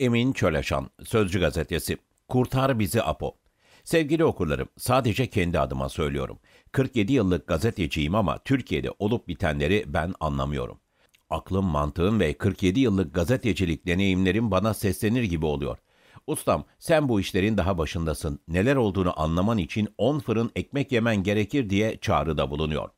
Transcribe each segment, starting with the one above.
Emin Çöleşan, Sözcü Gazetesi. Kurtar bizi Apo. Sevgili okurlarım, sadece kendi adıma söylüyorum. 47 yıllık gazeteciyim ama Türkiye'de olup bitenleri ben anlamıyorum. Aklım, mantığım ve 47 yıllık gazetecilik deneyimlerim bana seslenir gibi oluyor. Ustam, sen bu işlerin daha başındasın. Neler olduğunu anlaman için 10 fırın ekmek yemen gerekir diye çağrıda bulunuyor.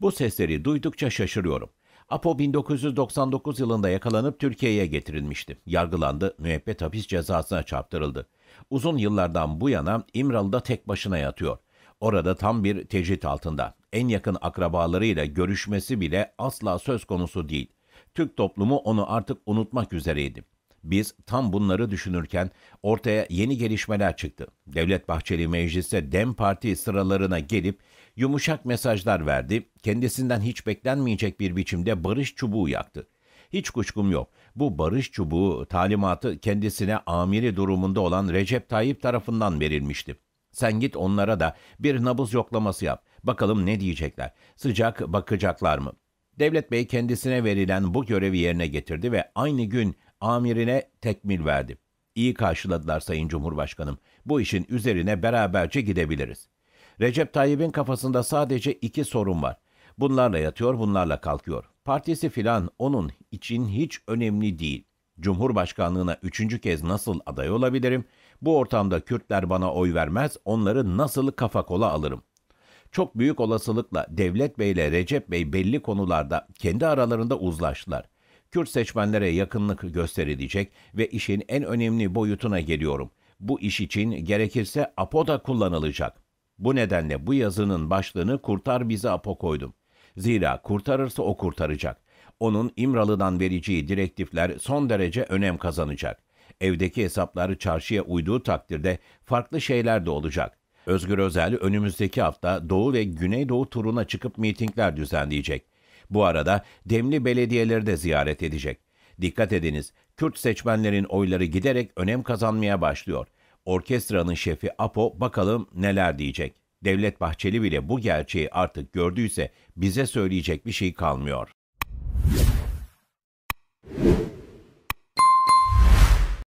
Bu sesleri duydukça şaşırıyorum. Apo 1999 yılında yakalanıp Türkiye'ye getirilmişti. Yargılandı, müebbet hapis cezasına çarptırıldı. Uzun yıllardan bu yana İmralı'da tek başına yatıyor. Orada tam bir tecrit altında. En yakın akrabalarıyla görüşmesi bile asla söz konusu değil. Türk toplumu onu artık unutmak üzereydi. Biz tam bunları düşünürken ortaya yeni gelişmeler çıktı. Devlet Bahçeli Mecliste DEM Parti sıralarına gelip yumuşak mesajlar verdi. Kendisinden hiç beklenmeyecek bir biçimde barış çubuğu yaktı. Hiç kuşkum yok. Bu barış çubuğu talimatı kendisine amiri durumunda olan Recep Tayyip tarafından verilmişti. Sen git onlara da bir nabız yoklaması yap. Bakalım ne diyecekler. Sıcak bakacaklar mı? Devlet Bey kendisine verilen bu görevi yerine getirdi ve aynı gün amirine tekmil verdi. İyi karşıladılar Sayın Cumhurbaşkanım. Bu işin üzerine beraberce gidebiliriz. Recep Tayyip'in kafasında sadece iki sorun var. Bunlarla yatıyor, bunlarla kalkıyor. Partisi filan onun için hiç önemli değil. Cumhurbaşkanlığına üçüncü kez nasıl aday olabilirim? Bu ortamda Kürtler bana oy vermez, onları nasıl kafa kola alırım? Çok büyük olasılıkla Devlet Bey ile Recep Bey belli konularda kendi aralarında uzlaştılar. Kürt seçmenlere yakınlık gösterilecek ve işin en önemli boyutuna geliyorum. Bu iş için gerekirse APO da kullanılacak. Bu nedenle bu yazının başlığını Kurtar Bizi APO koydum. Zira kurtarırsa o kurtaracak. Onun İmralı'dan vereceği direktifler son derece önem kazanacak. Evdeki hesapları çarşıya uyduğu takdirde farklı şeyler de olacak. Özgür Özel önümüzdeki hafta Doğu ve Güneydoğu turuna çıkıp mitingler düzenleyecek. Bu arada demli belediyeleri de ziyaret edecek. Dikkat ediniz, Kürt seçmenlerin oyları giderek önem kazanmaya başlıyor. Orkestranın şefi Apo bakalım neler diyecek. Devlet Bahçeli bile bu gerçeği artık gördüyse bize söyleyecek bir şey kalmıyor.